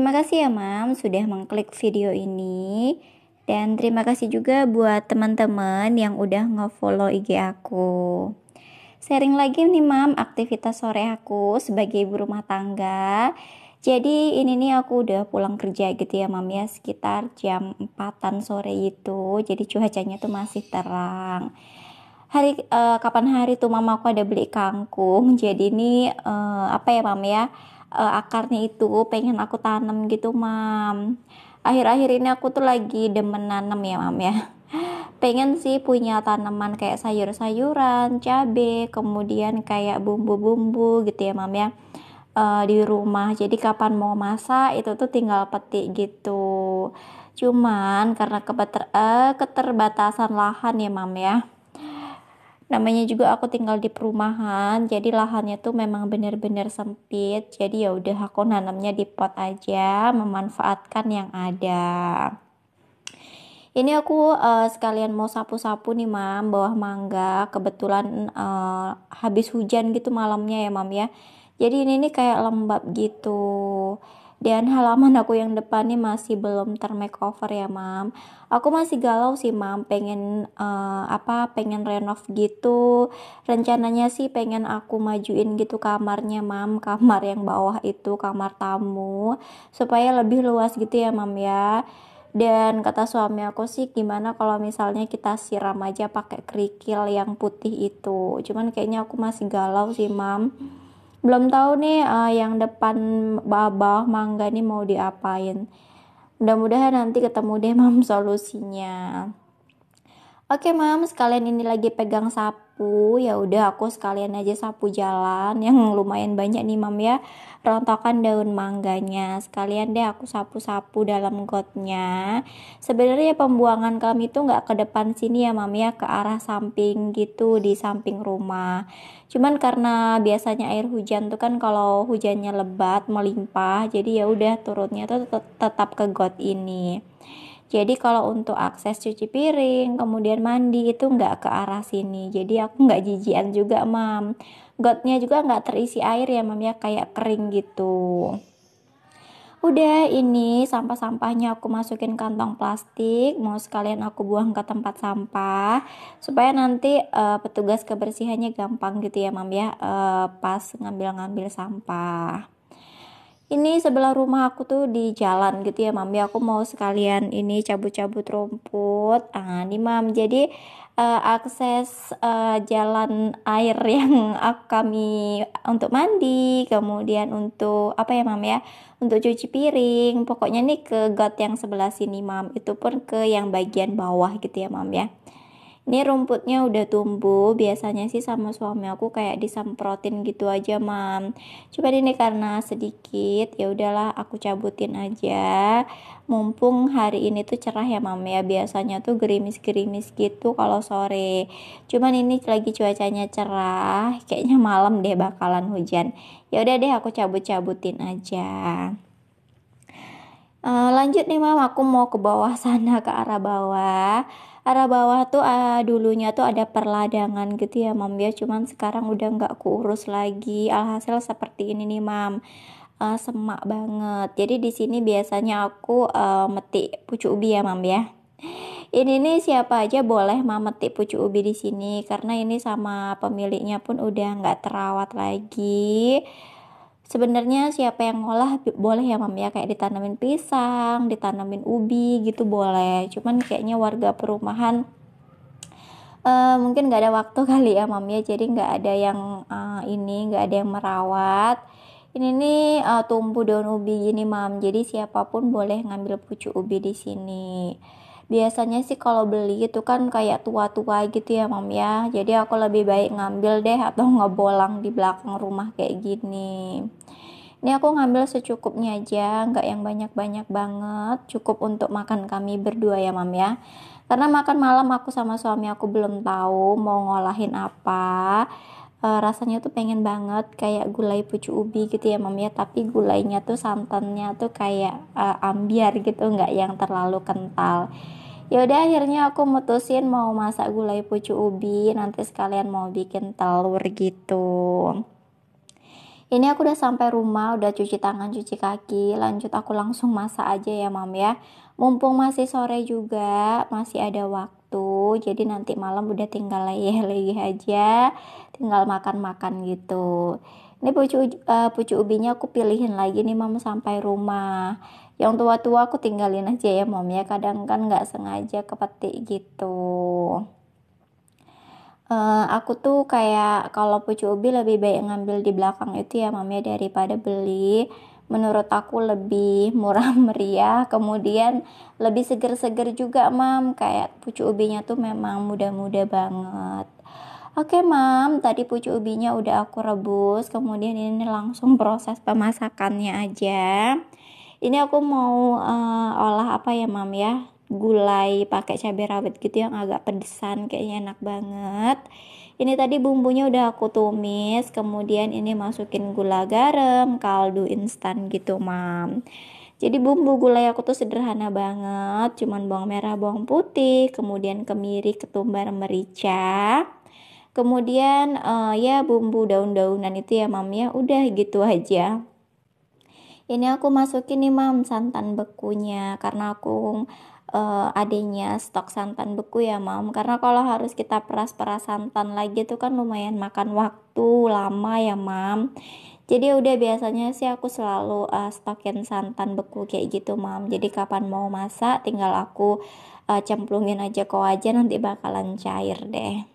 Terima kasih ya Mam sudah mengklik video ini. Dan terima kasih juga buat teman-teman yang udah nge-follow IG aku. Sharing lagi nih Mam aktivitas sore aku sebagai ibu rumah tangga. Jadi ini nih aku udah pulang kerja gitu ya Mam ya sekitar jam 4-an sore itu. Jadi cuacanya tuh masih terang. Hari uh, kapan hari tuh mama aku ada beli kangkung. Jadi ini uh, apa ya Mam ya? uh, akarnya itu pengen aku tanam gitu mam akhir-akhir ini aku tuh lagi demen nanam ya mam ya pengen sih punya tanaman kayak sayur-sayuran cabe kemudian kayak bumbu-bumbu gitu ya mam ya uh, di rumah jadi kapan mau masak itu tuh tinggal petik gitu cuman karena keter uh, eh, keterbatasan lahan ya mam ya namanya juga aku tinggal di perumahan jadi lahannya tuh memang bener-bener sempit jadi ya udah aku nanamnya di pot aja memanfaatkan yang ada ini aku uh, sekalian mau sapu-sapu nih mam bawah mangga kebetulan uh, habis hujan gitu malamnya ya mam ya jadi ini nih kayak lembab gitu dan halaman aku yang depan nih masih belum termakeover ya, Mam. Aku masih galau sih, Mam. Pengen uh, apa? Pengen renov gitu. Rencananya sih pengen aku majuin gitu kamarnya, Mam. Kamar yang bawah itu kamar tamu supaya lebih luas gitu ya, Mam ya. Dan kata suami aku sih gimana kalau misalnya kita siram aja pakai kerikil yang putih itu. Cuman kayaknya aku masih galau sih, Mam belum tahu nih uh, yang depan bawah mangga nih mau diapain mudah-mudahan nanti ketemu deh mam solusinya oke mam sekalian ini lagi pegang sapi sapu ya udah aku sekalian aja sapu jalan yang lumayan banyak nih mam ya rontokan daun mangganya sekalian deh aku sapu-sapu dalam gotnya sebenarnya pembuangan kami itu nggak ke depan sini ya mam ya ke arah samping gitu di samping rumah cuman karena biasanya air hujan tuh kan kalau hujannya lebat melimpah jadi ya udah turunnya tuh tetap ke got ini jadi kalau untuk akses cuci piring, kemudian mandi itu nggak ke arah sini. Jadi aku nggak jijian juga, mam. Gotnya juga nggak terisi air ya, mam ya kayak kering gitu. Udah ini sampah-sampahnya aku masukin kantong plastik, mau sekalian aku buang ke tempat sampah supaya nanti uh, petugas kebersihannya gampang gitu ya, Mam ya, uh, pas ngambil-ngambil sampah ini sebelah rumah aku tuh di jalan gitu ya mami ya, aku mau sekalian ini cabut-cabut rumput ah nih mam jadi uh, akses uh, jalan air yang kami untuk mandi kemudian untuk apa ya mam ya untuk cuci piring pokoknya nih ke got yang sebelah sini mam itu pun ke yang bagian bawah gitu ya mam ya ini rumputnya udah tumbuh biasanya sih sama suami aku kayak disemprotin gitu aja mam coba ini karena sedikit ya udahlah aku cabutin aja mumpung hari ini tuh cerah ya mam ya biasanya tuh gerimis-gerimis gitu kalau sore cuman ini lagi cuacanya cerah kayaknya malam deh bakalan hujan ya udah deh aku cabut-cabutin aja Uh, lanjut nih mam, aku mau ke bawah sana ke arah bawah arah bawah tuh uh, dulunya tuh ada perladangan gitu ya mam ya cuman sekarang udah nggak kurus lagi alhasil seperti ini nih mam uh, semak banget jadi di sini biasanya aku uh, metik pucuk ubi ya mam ya ini nih siapa aja boleh mam metik pucuk ubi di sini karena ini sama pemiliknya pun udah nggak terawat lagi sebenarnya siapa yang ngolah boleh ya mam ya kayak ditanamin pisang ditanamin ubi gitu boleh cuman kayaknya warga perumahan uh, mungkin nggak ada waktu kali ya mam ya jadi nggak ada yang uh, ini nggak ada yang merawat ini nih uh, eh, tumpu daun ubi gini mam jadi siapapun boleh ngambil pucuk ubi di sini biasanya sih kalau beli itu kan kayak tua-tua gitu ya mam ya jadi aku lebih baik ngambil deh atau ngebolang di belakang rumah kayak gini ini aku ngambil secukupnya aja nggak yang banyak-banyak banget cukup untuk makan kami berdua ya mam ya karena makan malam aku sama suami aku belum tahu mau ngolahin apa uh, rasanya tuh pengen banget kayak gulai pucu ubi gitu ya mam ya tapi gulainya tuh santannya tuh kayak uh, ambiar gitu nggak yang terlalu kental ya udah akhirnya aku mutusin mau masak gulai pucu ubi nanti sekalian mau bikin telur gitu ini aku udah sampai rumah, udah cuci tangan, cuci kaki. Lanjut aku langsung masak aja ya, Mam ya. Mumpung masih sore juga, masih ada waktu. Jadi nanti malam udah tinggal leyeh-leyeh aja tinggal makan-makan gitu ini pucu uh, eh, pucuk ubinya aku pilihin lagi nih mam sampai rumah yang tua-tua aku tinggalin aja ya mam ya kadang kan nggak sengaja kepetik gitu uh, aku tuh kayak kalau pucuk ubi lebih baik ngambil di belakang itu ya mam ya, daripada beli menurut aku lebih murah meriah kemudian lebih seger-seger juga mam kayak pucuk ubinya tuh memang muda-muda banget Oke mam, tadi pucuk ubinya udah aku rebus, kemudian ini langsung proses pemasakannya aja. Ini aku mau uh, olah apa ya mam ya, gulai pakai cabai rawit gitu yang agak pedesan kayaknya enak banget ini tadi bumbunya udah aku tumis kemudian ini masukin gula garam kaldu instan gitu mam jadi bumbu gulai aku tuh sederhana banget cuman bawang merah bawang putih kemudian kemiri ketumbar merica kemudian uh, ya bumbu daun-daunan itu ya mam ya udah gitu aja ini aku masukin nih mam santan bekunya karena aku uh, adanya stok santan beku ya mam karena kalau harus kita peras-peras santan lagi itu kan lumayan makan waktu lama ya mam jadi ya udah biasanya sih aku selalu uh, stokin santan beku kayak gitu mam jadi kapan mau masak tinggal aku uh, cemplungin aja ke wajan nanti bakalan cair deh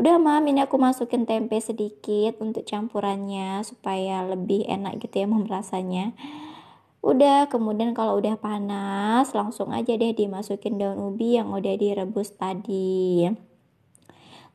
udah mam ini aku masukin tempe sedikit untuk campurannya supaya lebih enak gitu ya mam rasanya udah kemudian kalau udah panas langsung aja deh dimasukin daun ubi yang udah direbus tadi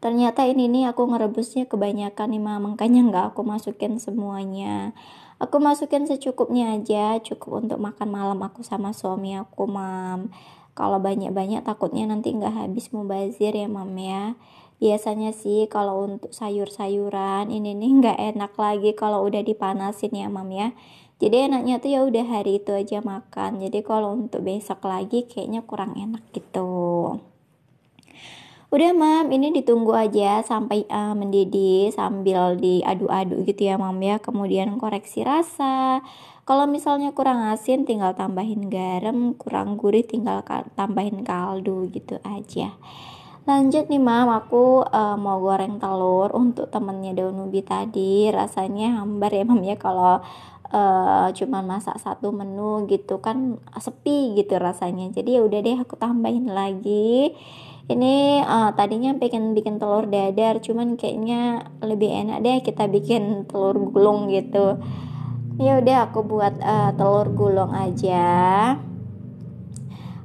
ternyata ini nih aku ngerebusnya kebanyakan nih mam makanya nggak aku masukin semuanya aku masukin secukupnya aja cukup untuk makan malam aku sama suami aku mam kalau banyak-banyak takutnya nanti nggak habis mubazir ya mam ya biasanya sih kalau untuk sayur-sayuran ini nih nggak enak lagi kalau udah dipanasin ya mam ya jadi enaknya tuh ya udah hari itu aja makan jadi kalau untuk besok lagi kayaknya kurang enak gitu udah mam ini ditunggu aja sampai uh, mendidih sambil diaduk-aduk gitu ya mam ya kemudian koreksi rasa kalau misalnya kurang asin tinggal tambahin garam kurang gurih tinggal tambahin kaldu gitu aja lanjut nih mam aku uh, mau goreng telur untuk temennya daun ubi tadi rasanya hambar ya mam ya kalau uh, eh, cuma masak satu menu gitu kan sepi gitu rasanya jadi ya udah deh aku tambahin lagi ini uh, tadinya pengen bikin telur dadar cuman kayaknya lebih enak deh kita bikin telur gulung gitu ya udah aku buat uh, telur gulung aja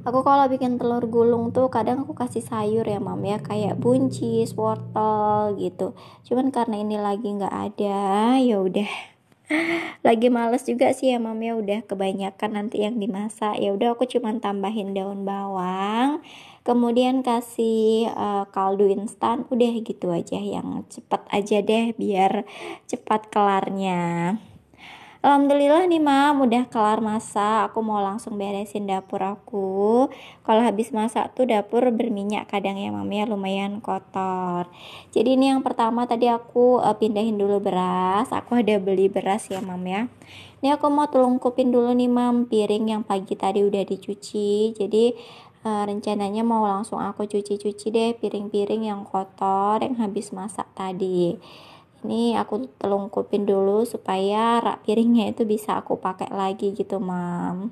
aku kalau bikin telur gulung tuh kadang aku kasih sayur ya mam ya kayak buncis wortel gitu cuman karena ini lagi nggak ada ya udah lagi males juga sih ya mam ya udah kebanyakan nanti yang dimasak ya udah aku cuman tambahin daun bawang kemudian kasih uh, kaldu instan udah gitu aja yang cepat aja deh biar cepat kelarnya Alhamdulillah nih mam udah kelar masak aku mau langsung beresin dapur aku kalau habis masak tuh dapur berminyak kadang ya mam ya lumayan kotor jadi ini yang pertama tadi aku uh, pindahin dulu beras aku ada beli beras ya mam ya ini aku mau telungkupin dulu nih mam piring yang pagi tadi udah dicuci jadi uh, rencananya mau langsung aku cuci-cuci deh piring-piring yang kotor yang habis masak tadi ini aku telungkupin dulu supaya rak piringnya itu bisa aku pakai lagi gitu mam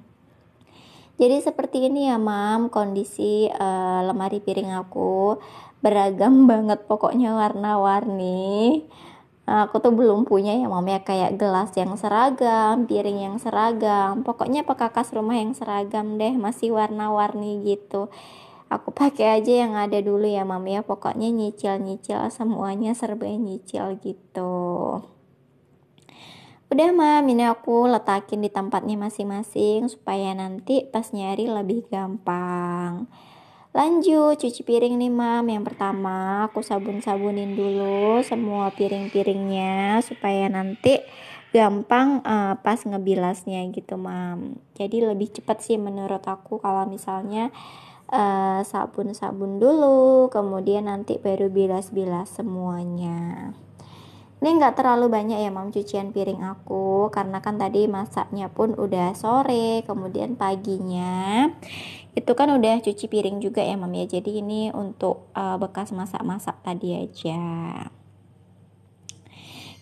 jadi seperti ini ya mam kondisi uh, lemari piring aku beragam banget pokoknya warna-warni eh, aku tuh belum punya ya mam ya kayak gelas yang seragam, piring yang seragam, pokoknya pekakas rumah yang seragam deh, masih warna-warni gitu aku pakai aja yang ada dulu ya mami ya pokoknya nyicil-nyicil semuanya serba nyicil gitu udah mami, ini aku letakin di tempatnya masing-masing supaya nanti pas nyari lebih gampang lanjut cuci piring nih mam yang pertama aku sabun-sabunin dulu semua piring-piringnya supaya nanti gampang uh, pas ngebilasnya gitu mam jadi lebih cepat sih menurut aku kalau misalnya sabun eh, sabun-sabun dulu, kemudian nanti baru bilas-bilas semuanya. Ini nggak terlalu banyak ya mam cucian piring aku karena kan tadi masaknya pun udah sore, kemudian paginya itu kan udah cuci piring juga ya mam ya. Jadi ini untuk uh, bekas masak-masak tadi aja.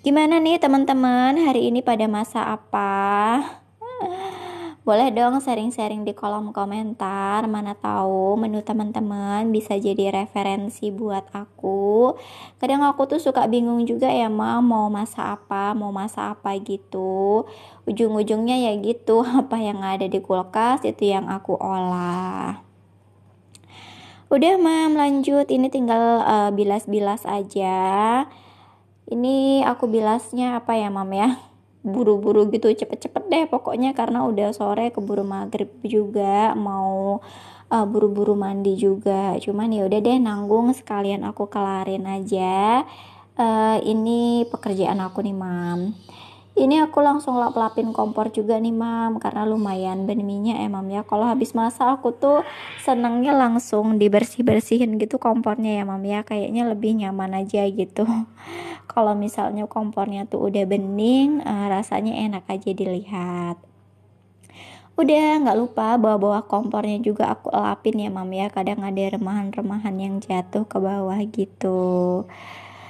Gimana nih teman-teman hari ini pada masa apa? Boleh dong sharing-sharing di kolom komentar, mana tahu menu teman-teman bisa jadi referensi buat aku. Kadang aku tuh suka bingung juga ya, Ma, mau masa apa, mau masa apa gitu. Ujung-ujungnya ya gitu, apa yang ada di kulkas itu yang aku olah. Udah, Mam, lanjut. Ini tinggal eh, bilas-bilas uh, aja. Ini aku bilasnya apa ya, Mam ya? buru-buru gitu cepet-cepet deh pokoknya karena udah sore keburu maghrib juga mau buru eh, buru-buru mandi juga cuman ya udah deh nanggung sekalian aku kelarin aja uh, ini pekerjaan aku nih mam ini aku langsung lap-lapin kompor juga nih mam karena lumayan benminya emam ya, ya kalau habis masak aku tuh senengnya langsung dibersih-bersihin gitu kompornya ya mam ya kayaknya lebih nyaman aja gitu kalau misalnya kompornya tuh udah bening uh, rasanya enak aja dilihat Udah nggak lupa bawa-bawa kompornya juga aku lapin ya mam ya Kadang ada remahan-remahan yang jatuh ke bawah gitu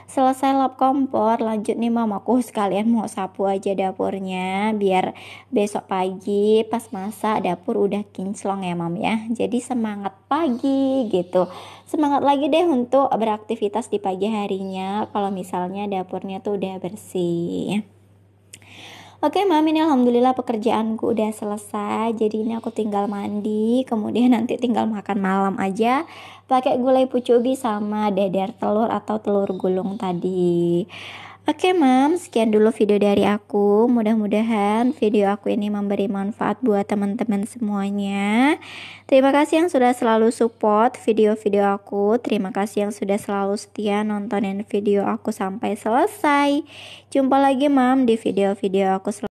selesai lap kompor lanjut nih mamaku sekalian mau sapu aja dapurnya biar besok pagi pas masak dapur udah kinclong ya mam ya jadi semangat pagi gitu semangat lagi deh untuk beraktivitas di pagi harinya kalau misalnya dapurnya tuh udah bersih Oke mam ini alhamdulillah pekerjaanku udah selesai Jadi ini aku tinggal mandi Kemudian nanti tinggal makan malam aja Pakai gulai pucubi sama dadar telur atau telur gulung tadi Oke mam, sekian dulu video dari aku. Mudah-mudahan video aku ini memberi manfaat buat teman-teman semuanya. Terima kasih yang sudah selalu support video-video aku. Terima kasih yang sudah selalu setia nontonin video aku sampai selesai. Jumpa lagi mam di video-video aku selanjutnya.